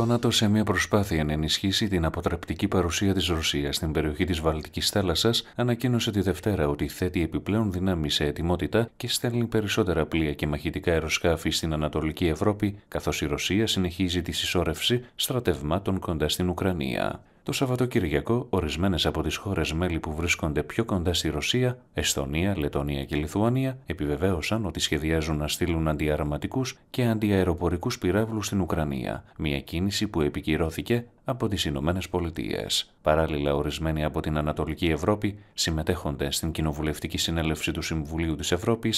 Το ΝΑΤΟ σε μια προσπάθεια να ενισχύσει την αποτρεπτική παρουσία της Ρωσίας στην περιοχή της Βαλτικής θάλασσας ανακοίνωσε τη Δευτέρα ότι θέτει επιπλέον δυνάμεις σε ετοιμότητα και στέλνει περισσότερα πλοία και μαχητικά αεροσκάφη στην Ανατολική Ευρώπη, καθώς η Ρωσία συνεχίζει τη συσσόρευση στρατευμάτων κοντά στην Ουκρανία. Το Σαββατοκύριακο, ορισμένες από τις χώρες μέλη που βρίσκονται πιο κοντά στη Ρωσία, Εσθονία, Λετωνία και Λιθουανία, επιβεβαίωσαν ότι σχεδιάζουν να στείλουν αντιαρματικού και αντιαεροπορικούς πυράβλους στην Ουκρανία, μια κίνηση που επικυρώθηκε από τις Ηνωμένες Πολιτείες. Παράλληλα, ορισμένοι από την Ανατολική Ευρώπη συμμετέχονται στην κοινοβουλευτική συνέλευση του Συμβουλίου της Ευρώπης,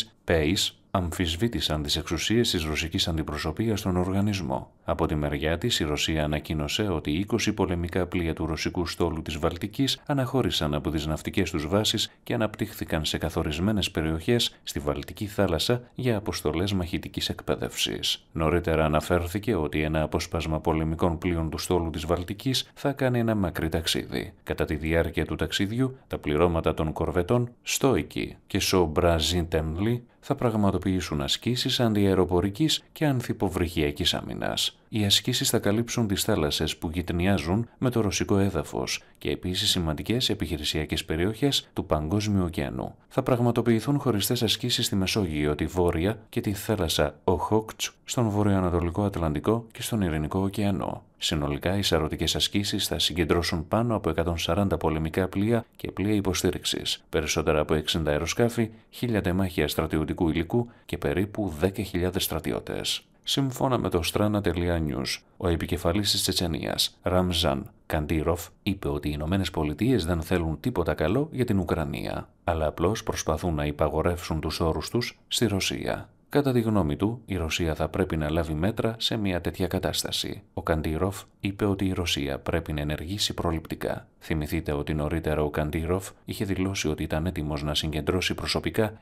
αμφισβήτησαν τις εξουσίες της ρωσικής αντιπροσωπείας στον οργανισμό. Από τη μεριά της, η Ρωσία ανακοίνωσε ότι 20 πολεμικά πλοία του ρωσικού στόλου της Βαλτικής αναχώρησαν από τις ναυτικές τους βάσεις και αναπτύχθηκαν σε καθορισμένες περιοχές στη Βαλτική θάλασσα για αποστολές μαχητικής εκπαίδευσης. Νωρίτερα αναφέρθηκε ότι ένα απόσπασμα πολεμικών πλοίων του στόλου της Βαλτικής θα κάνει ένα μακρύ ταξίδι. Κατά τη διάρκεια του ταξιδιού, τα πληρώματα των κορβετών Στόικη και Σομπραζίντεμλι θα πραγματοποιήσουν ασκήσεις αντιαεροπορικής και ανθυποβρυχιακής άμυνας. Οι ασκήσεις θα καλύψουν τις θάλασσες που γυτνιάζουν με το ρωσικό έδαφος και επίσης σημαντικές επιχειρησιακές περιοχές του Παγκόσμιου Ωκεανού. Θα πραγματοποιηθούν χωριστές ασκήσεις στη Μεσόγειο, τη Βόρεια και τη θάλασσα Οχόκτ, στον Βορειοανατολικό Ατλαντικό και στον Ειρηνικό Ωκεανό. Συνολικά, οι σαρωτικές ασκήσεις θα συγκεντρώσουν πάνω από 140 πολεμικά πλοία και πλοία υποστήριξης, περισσότερα από 60 αεροσκάφη, 1000 μάχια στρατιωτικού υλικού και περίπου 10.000 στρατιώτες. Σύμφωνα με το Strana.news, ο επικεφαλής της Τσετσενίας, Ραμζαν Καντήροφ, είπε ότι οι Ηνωμένες Πολιτείες δεν θέλουν τίποτα καλό για την Ουκρανία, αλλά απλώς προσπαθούν να υπαγορεύσουν τους όρους τους στη Ρωσία. Κατά τη γνώμη του, η Ρωσία θα πρέπει να λάβει μέτρα σε μια τέτοια κατάσταση. Ο Καντήροφ είπε ότι η Ρωσία πρέπει να ενεργήσει προληπτικά. Θυμηθείτε ότι νωρίτερα ο Καντήροφ είχε δηλώσει ότι ήταν έτοιμος να συγκεντρώσει προσωπικά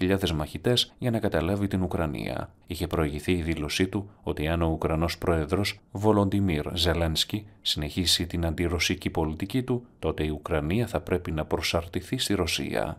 100.000 μαχητές για να καταλάβει την Ουκρανία. Είχε προηγηθεί η δήλωσή του ότι αν ο Ουκρανός πρόεδρος Βολοντιμίρ Ζελένσκι συνεχίσει την αντιρωσική πολιτική του, τότε η Ουκρανία θα πρέπει να προσαρτηθεί στη Ρωσία.